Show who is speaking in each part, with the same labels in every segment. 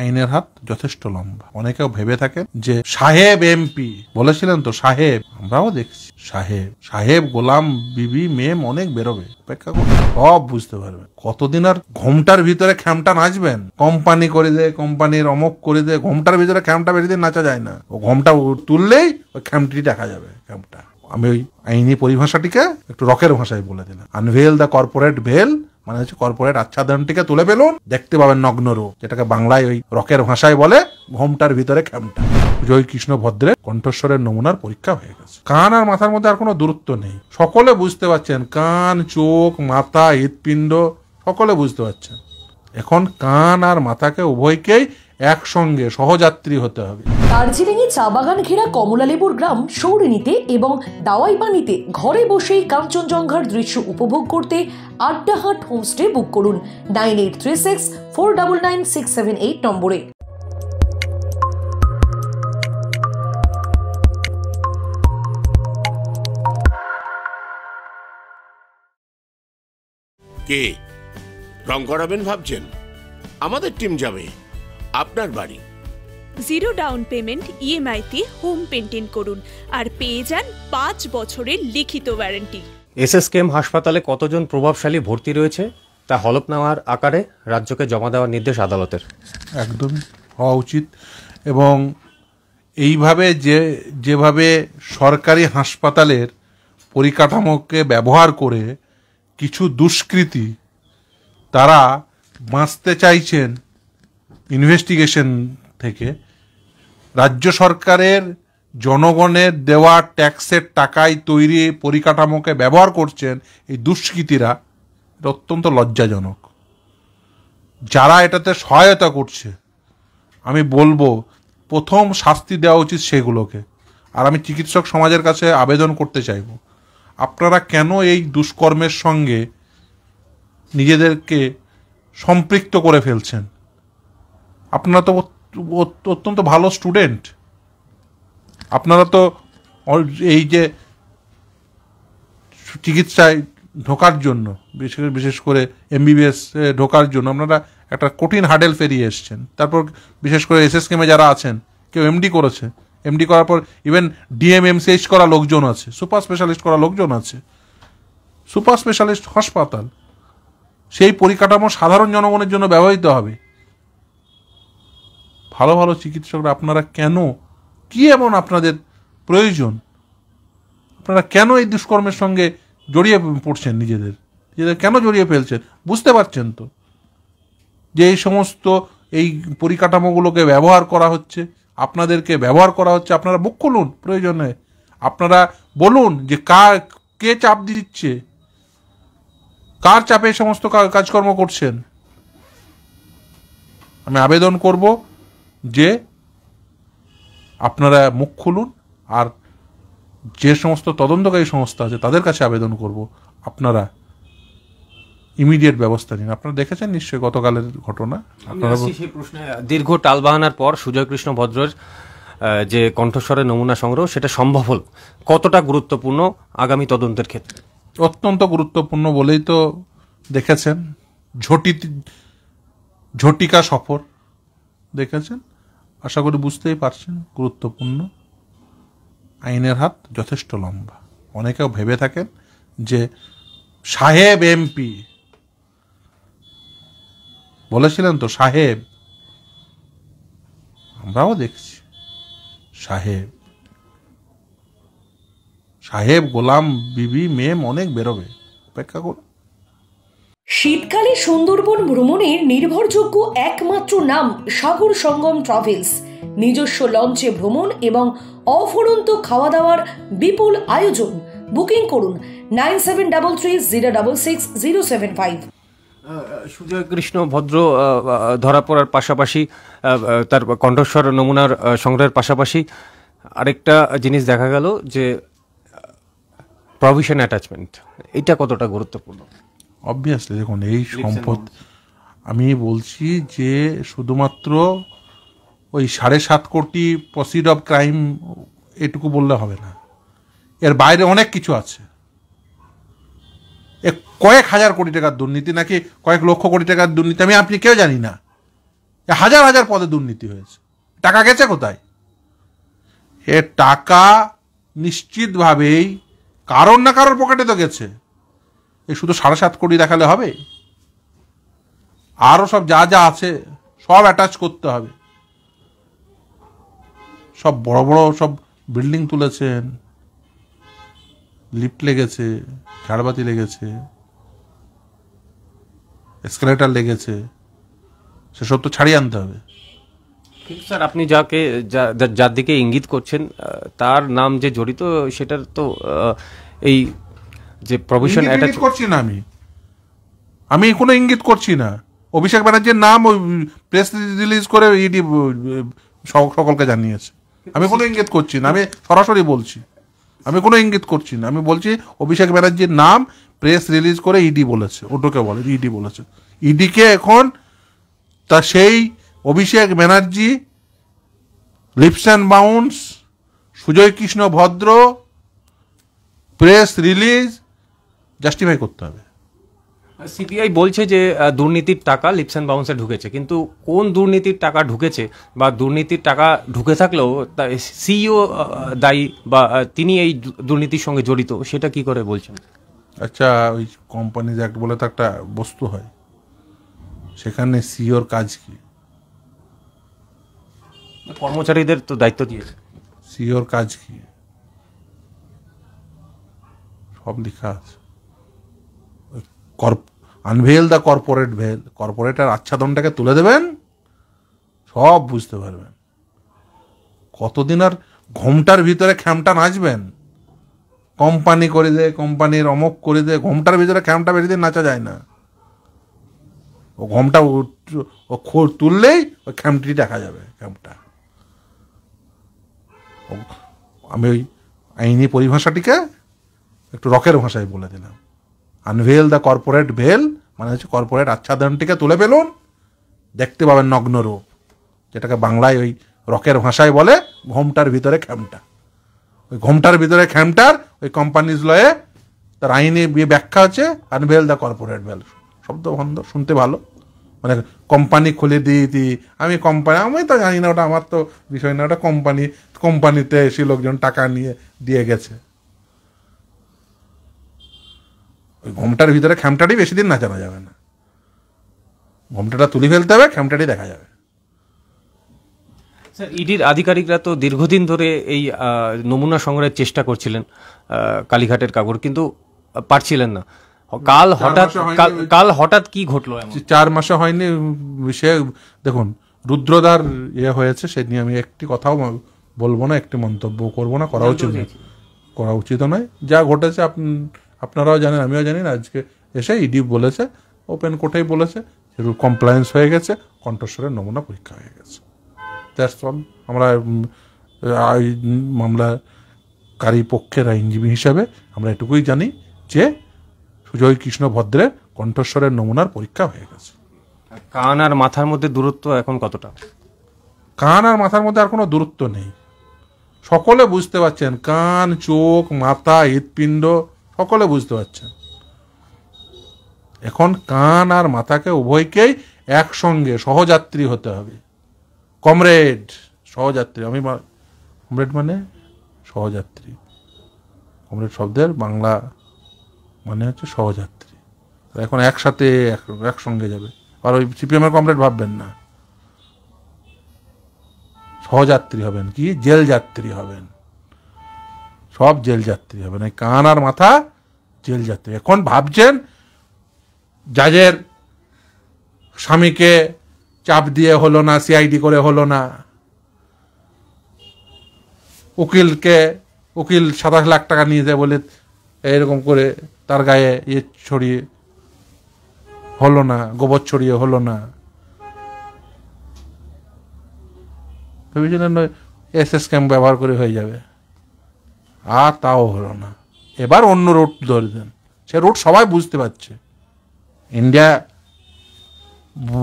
Speaker 1: আইনের হাত যথেষ্ট লম্বা অনেকেও ভেবে থাকেন যে সাহেব এমপি বলেছিলেন তো সাহেব আমরাও দেখছি সাহেব সাহেব গোলাম বিবি মেম অনেক বেরোবে অপেক্ষা করবে সব বুঝতে পারবে কতদিন আর ঘোমটার ভিতরে খ্যামটা নাচবেন কোম্পানি করে দে কোম্পানির অমক করে দে ঘোমটার ভিতরে খ্যামটা বেশি দিন নাচা যায় না ও ঘোমটা তুললেই ওই খ্যামটি দেখা যাবে খ্যামটা আমি ওই আইনি পরিভাষাটিকে একটু রকের ভাষায় বলে দিলাম আনভেল দ্য কর্পোরেট ভেল মানে হচ্ছে কর্পোরেট আচ্ছাদনটিকে তুলে ফেলুন দেখতে পাবেন নগ্ন রূপ যেটাকে বাংলায় ওই রকের ভাষায় বলে ঘোমটার ভিতরে খ্যামটা জয় কৃষ্ণ ভদ্রের কণ্ঠস্বরের নমুনার পরীক্ষা হয়ে গেছে কান আর মাথার মধ্যে আর কোনো দূরত্ব নেই সকলে বুঝতে পারছেন কান চোখ মাথা হৃৎপিণ্ড সকলে বুঝতে পারছেন এখন কান আর মাথাকে উভয়কেই একসঙ্গে সহযাত্রী হতে হবে
Speaker 2: দার্জিলিংয়ে চা বাগান ঘেরা কমলালেবুর গ্রাম সৌরিনীতে এবং দাওয়াই পানিতে ঘরে বসেই কাঞ্চনজঙ্ঘার দৃশ্য উপভোগ করতে আড্ডাহাট হোমস্টে বুক করুন nine eight three six four double nine six seven eight নম্বরে
Speaker 1: কে রং করাবেন ভাবছেন আমাদের টিম যাবে আপনার বাড়ি জিরো ডাউন পেমেন্ট ইএমআইতে হোম পেন্টিং করুন আর
Speaker 2: পেয়ে যান পাঁচ বছরের লিখিত ওয়ারেন্টি এসএসকেএম হাসপাতালে কতজন প্রভাবশালী ভর্তি রয়েছে তা নেওয়ার আকারে রাজ্যকে জমা দেওয়ার নির্দেশ আদালতের একদম
Speaker 1: হওয়া উচিত এবং এইভাবে যে যেভাবে সরকারি হাসপাতালের পরিকাঠামোকে ব্যবহার করে কিছু দুষ্কৃতি তারা বাঁচতে চাইছেন ইনভেস্টিগেশন থেকে রাজ্য সরকারের জনগণের দেওয়া ট্যাক্সের টাকায় তৈরি পরিকাঠামোকে ব্যবহার করছেন এই দুষ্কৃতীরা এটা অত্যন্ত লজ্জাজনক যারা এটাতে সহায়তা করছে আমি বলবো প্রথম শাস্তি দেওয়া উচিত সেগুলোকে আর আমি চিকিৎসক সমাজের কাছে আবেদন করতে চাইব আপনারা কেন এই দুষ্কর্মের সঙ্গে নিজেদেরকে সম্পৃক্ত করে ফেলছেন আপনারা তো অত্যন্ত ভালো স্টুডেন্ট আপনারা তো এই যে চিকিৎসায় ঢোকার জন্য বিশেষ করে বিশেষ করে এমবিবিএস ঢোকার জন্য আপনারা একটা কঠিন হার্ডেল পেরিয়ে এসছেন তারপর বিশেষ করে এসএস কেমে যারা আছেন কেউ এমডি করেছে এমডি করার পর ইভেন ডিএমএমসিএইচ করা লোকজন আছে সুপার স্পেশালিস্ট করা লোকজন আছে সুপার স্পেশালিস্ট হাসপাতাল সেই পরিকাঠামো সাধারণ জনগণের জন্য ব্যবহৃত হবে ভালো ভালো চিকিৎসকরা আপনারা কেন কি এমন আপনাদের প্রয়োজন আপনারা কেন এই দুষ্কর্মের সঙ্গে জড়িয়ে পড়ছেন নিজেদের নিজেদের কেন জড়িয়ে ফেলছেন বুঝতে পারছেন তো যে এই সমস্ত এই পরিকাঠামোগুলোকে ব্যবহার করা হচ্ছে আপনাদেরকে ব্যবহার করা হচ্ছে আপনারা বুক খুলুন প্রয়োজনে আপনারা বলুন যে কার কে চাপ দিচ্ছে কার চাপে সমস্ত কাজকর্ম করছেন আমি আবেদন করব যে আপনারা মুখ খুলুন আর যে সমস্ত তদন্তকারী সংস্থা আছে তাদের কাছে আবেদন করব আপনারা ইমিডিয়েট ব্যবস্থা নিন আপনারা দেখেছেন নিশ্চয়ই গতকালের ঘটনা আপনারা
Speaker 2: সেই প্রশ্নে দীর্ঘ টালবাহানার পর সুজয় কৃষ্ণ ভদ্রের যে কণ্ঠস্বরের নমুনা সংগ্রহ সেটা সম্ভব হল কতটা গুরুত্বপূর্ণ আগামী তদন্তের ক্ষেত্রে অত্যন্ত গুরুত্বপূর্ণ বলেই তো
Speaker 1: দেখেছেন ঝটি ঝটিকা সফর দেখেছেন আশা করি বুঝতেই পারছেন গুরুত্বপূর্ণ আইনের হাত যথেষ্ট লম্বা অনেকেও ভেবে থাকেন যে সাহেব এমপি বলেছিলেন তো সাহেব আমরাও দেখছি সাহেব সাহেব গোলাম বিবি মেম অনেক বেরোবে অপেক্ষা করুন
Speaker 2: শীতকালে সুন্দরবন ভ্রমণের নির্ভরযোগ্য একমাত্র নাম সাগর সঙ্গম ট্রাভেলস নিজস্ব লঞ্চে ভ্রমণ এবং অফুরন্ত খাওয়া দাওয়ার বিপুল আয়োজন বুকিং করুন nine seven double three zero double six zero seven five Krishna Bhadra ধরা পড়ার পাশাপাশি তার কণ্ঠস্বর নমুনার সংগ্রহের পাশাপাশি আরেকটা জিনিস দেখা গেল যে প্রভিশন অ্যাটাচমেন্ট এটা কতটা গুরুত্বপূর্ণ
Speaker 1: অবভিয়াসলি দেখুন এই সম্পদ আমি বলছি যে শুধুমাত্র ওই সাড়ে সাত কোটি প্রসিড অফ ক্রাইম এটুকু বললে হবে না এর বাইরে অনেক কিছু আছে কয়েক হাজার কোটি টাকার দুর্নীতি নাকি কয়েক লক্ষ কোটি টাকার দুর্নীতি আমি আপনি কেউ জানি না হাজার হাজার পদে দুর্নীতি হয়েছে টাকা গেছে কোথায় এ টাকা নিশ্চিতভাবেই কারোর না কারোর পকেটে তো গেছে এই শুধু সাড়ে সাত কোটি দেখালে হবে আরও সব যা যা আছে সব অ্যাটাচ করতে হবে সব বড় বড় সব বিল্ডিং তুলেছেন লিফট লেগেছে ঝাড়বাতি লেগেছে এসকেলেটার লেগেছে সেসব তো ছাড়িয়ে আনতে হবে
Speaker 2: ঠিক স্যার আপনি যাকে যার দিকে ইঙ্গিত করছেন তার নাম যে জড়িত সেটার তো এই যে প্রভিশন অ্যাটাচ
Speaker 1: করছি না আমি আমি কোনো ইঙ্গিত করছি না অভিষেক ব্যানার্জির নাম ওই প্রেস রিলিজ করে ইডি সকলকে জানিয়েছে আমি কোনো ইঙ্গিত করছি না আমি সরাসরি বলছি আমি কোনো ইঙ্গিত করছি না আমি বলছি অভিষেক ব্যানার্জির নাম প্রেস রিলিজ করে ইডি বলেছে ওটোকে বলে ইডি বলেছে ইডিকে এখন তা সেই Abhishek Banerjee leaps and bounds Sujay Krishna Bhadra press release justify করতে হবে
Speaker 2: সিবিআই বলছে যে দুর্নীতির টাকা লিপস অ্যান্ড বাউন্সে ঢুকেছে কিন্তু কোন দুর্নীতির টাকা ঢুকেছে বা দুর্নীতির টাকা ঢুকে থাকলেও সিইও e দায়ী বা তিনি এই দুর্নীতির সঙ্গে জড়িত সেটা কি করে বলছেন আচ্ছা ওই কোম্পানিজ অ্যাক্ট বলে
Speaker 1: তো একটা বস্তু হয় সেখানে সিওর e কাজ কি
Speaker 2: কর্মচারীদের তো দায়িত্ব দিয়েছে সিওর e কাজ কি
Speaker 1: সব লেখা আছে আনভেল দ্য কর্পোরেট ভেল কর্পোরেটার আচ্ছাদনটাকে তুলে দেবেন সব বুঝতে পারবেন কতদিন আর ঘোমটার ভিতরে খ্যামটা নাচবেন কোম্পানি করে দে কোম্পানির অমক করে দেয় ঘোমটার ভিতরে খ্যামটা বেশি দিন নাচা যায় না ও ঘোমটা ও খোর তুললেই ওই খ্যামটি দেখা যাবে খ্যামটা আমি ওই আইনি পরিভাষাটিকে একটু রকের ভাষায় বলে দিলাম আনভেল দ্য কর্পোরেট ভেল মানে হচ্ছে কর্পোরেট আচ্ছাদনটিকে তুলে ফেলুন দেখতে পাবেন নগ্ন রূপ যেটাকে বাংলায় ওই রকের ভাষায় বলে ঘোমটার ভিতরে খ্যামটা ওই ঘোমটার ভিতরে খ্যামটার ওই কোম্পানিজ লয়ে তার আইনে ব্যাখ্যা হচ্ছে আনভেল দ্য কর্পোরেট ভেল শব্দ বন্ধ শুনতে ভালো মানে কোম্পানি খুলে দিই আমি কোম্পানি আমি তো জানি না ওটা আমার তো বিষয় না ওটা কোম্পানি কোম্পানিতে এসে লোকজন টাকা নিয়ে দিয়ে গেছে ওই ঘোমটার ভিতরে খ্যামটাটি বেশি দিন নাচানো যাবে না ঘোমটাটা তুলে ফেলতে হবে খ্যামটাটি দেখা যাবে
Speaker 2: স্যার ইডির আধিকারিকরা তো দীর্ঘদিন ধরে এই নমুনা সংগ্রহের চেষ্টা করছিলেন কালীঘাটের কাগর কিন্তু পারছিলেন না কাল হঠাৎ কাল হঠাৎ কি ঘটলো চার মাসে হয়নি সে দেখুন রুদ্রদার
Speaker 1: ইয়ে হয়েছে সে নিয়ে আমি একটি কথাও বলবো না একটি মন্তব্য করবো না করা উচিত করা উচিত নয় যা ঘটেছে আপনি আপনারাও জানেন আমিও জানি না আজকে এসে ইডি e বলেছে ওপেন কোর্টেই বলেছে সেগুলো কমপ্লায়েন্স হয়ে গেছে কণ্ঠস্বরের নমুনা পরীক্ষা হয়ে গেছে দ্যাটস অল আমরা মামলাকারী পক্ষের আইনজীবী হিসাবে আমরা এটুকুই জানি যে সুজয় কৃষ্ণ ভদ্রের কণ্ঠস্বরের নমুনার পরীক্ষা হয়ে গেছে
Speaker 2: কান আর মাথার মধ্যে দূরত্ব এখন কতটা
Speaker 1: কান আর মাথার মধ্যে আর কোনো দূরত্ব নেই সকলে বুঝতে পারছেন কান চোখ মাথা হৃৎপিণ্ড সকলে বুঝতে পারছেন এখন কান আর মাথাকে উভয়কেই একসঙ্গে সহযাত্রী হতে হবে কমরেড সহযাত্রী আমি কমরেড মানে সহযাত্রী কমরেড শব্দের বাংলা মানে হচ্ছে সহযাত্রী এখন একসাথে একসঙ্গে যাবে আর ওই সিপিএমের কমরেড ভাববেন না সহযাত্রী হবেন কি জেল যাত্রী হবেন সব জেলযাত্রী হবে না মানে কান আর মাথা জেলযাত্রী এখন ভাবছেন জাজের স্বামীকে চাপ দিয়ে হলো না সিআইডি করে হলো না উকিলকে উকিল সাতাশ লাখ টাকা নিয়ে যায় বলে এরকম করে তার গায়ে ইয়ে ছড়িয়ে হলো না গোবর ছড়িয়ে হলো না ভেবেছিলেন এস এস ক্যাম্প ব্যবহার করে হয়ে যাবে আর তাও হলো না এবার অন্য রোড দেন সে রোড সবাই বুঝতে পারছে ইন্ডিয়া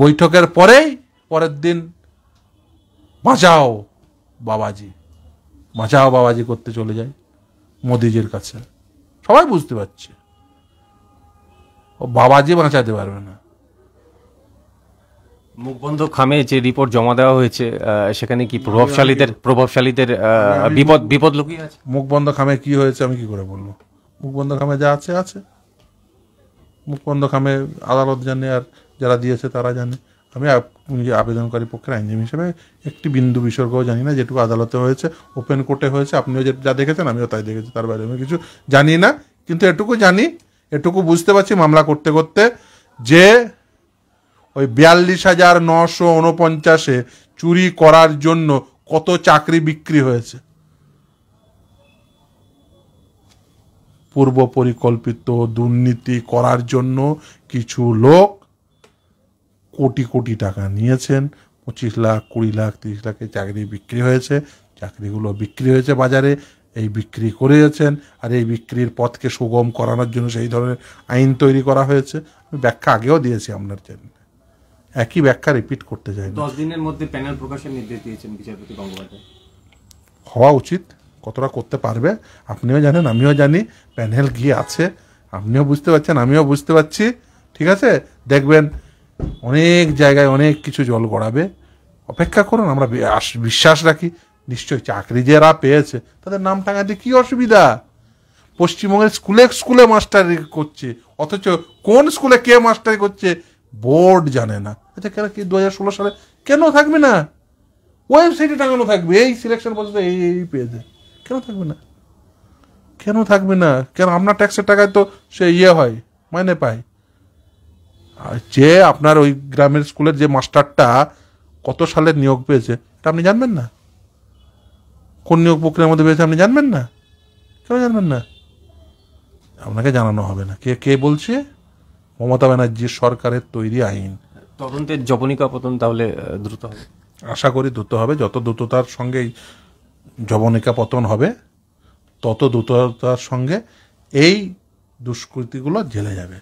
Speaker 1: বৈঠকের পরেই পরের দিন বাঁচাও বাবাজি বাঁচাও বাবাজি করতে চলে যায়
Speaker 2: মোদিজির কাছে
Speaker 1: সবাই বুঝতে পারছে ও বাবাজি বাঁচাতে পারবে না
Speaker 2: মুখবন্ধ খামে যে রিপোর্ট জমা দেওয়া হয়েছে সেখানে কি প্রভাবশালীদের প্রভাবশালীদের বিপদ বিপদ লুকিয়ে
Speaker 1: আছে মুখবন্ধ খামে কি হয়েছে আমি কি করে বলবো মুখবন্ধ খামে যা আছে আছে মুখবন্ধ খামে আদালত জানে আর যারা দিয়েছে তারা জানে আমি যে আবেদনকারী পক্ষের আইনজীবী হিসেবে একটি বিন্দু বিসর্গও জানি না যেটুকু আদালতে হয়েছে ওপেন কোর্টে হয়েছে আপনিও যে যা দেখেছেন আমিও তাই দেখেছি তার বাইরে আমি কিছু জানি না কিন্তু এটুকু জানি এটুকু বুঝতে পারছি মামলা করতে করতে যে ওই বিয়াল্লিশ হাজার নশো উনপঞ্চাশে চুরি করার জন্য কত চাকরি বিক্রি হয়েছে পূর্ব পরিকল্পিত দুর্নীতি করার জন্য কিছু লোক কোটি কোটি টাকা নিয়েছেন পঁচিশ লাখ কুড়ি লাখ তিরিশ লাখে চাকরি বিক্রি হয়েছে চাকরিগুলো বিক্রি হয়েছে বাজারে এই বিক্রি করেছেন আর এই বিক্রির পথকে সুগম করানোর জন্য সেই ধরনের আইন তৈরি করা হয়েছে আমি ব্যাখ্যা আগেও দিয়েছি আপনার জন্য একই ব্যাখ্যা রিপিট করতে যায় দশ
Speaker 2: দিনের মধ্যে প্যানেল প্রকাশের নির্দেশ দিয়েছেন বিচারপতি গঙ্গোপাধ্যায়
Speaker 1: হওয়া উচিত কতটা করতে পারবে আপনিও জানেন আমিও জানি প্যানেল গিয়ে আছে আপনিও বুঝতে পারছেন আমিও বুঝতে পারছি ঠিক আছে দেখবেন অনেক জায়গায় অনেক কিছু জল গড়াবে অপেক্ষা করুন আমরা বিশ্বাস রাখি নিশ্চয়ই চাকরি যারা পেয়েছে তাদের নাম টাঙাতে কী অসুবিধা পশ্চিমবঙ্গের স্কুলে স্কুলে মাস্টারি করছে অথচ কোন স্কুলে কে মাস্টারি করছে বোর্ড জানে না আচ্ছা কেন কি দু সালে কেন থাকবে না ওয়েবসাইটে টাঙানো থাকবে এই সিলেকশন পর্যন্ত এই এই পেয়েছে কেন থাকবে না কেন থাকবে না কেন আপনার ট্যাক্সের টাকায় তো সে ইয়ে হয় মাইনে পায় যে আপনার ওই গ্রামের স্কুলের যে মাস্টারটা কত সালে নিয়োগ পেয়েছে এটা আপনি জানবেন না কোন নিয়োগ প্রক্রিয়ার মধ্যে পেয়েছে আপনি জানবেন না কেন জানবেন না আপনাকে জানানো হবে না কে কে বলছে মমতা ব্যানার্জির সরকারের তৈরি আইন
Speaker 2: তদন্তের জবনিকা পতন তাহলে দ্রুত হবে আশা
Speaker 1: করি দ্রুত হবে যত দ্রুততার সঙ্গেই জবনিকা পতন হবে তত দ্রুততার সঙ্গে এই দুষ্কৃতিগুলো জেলে যাবে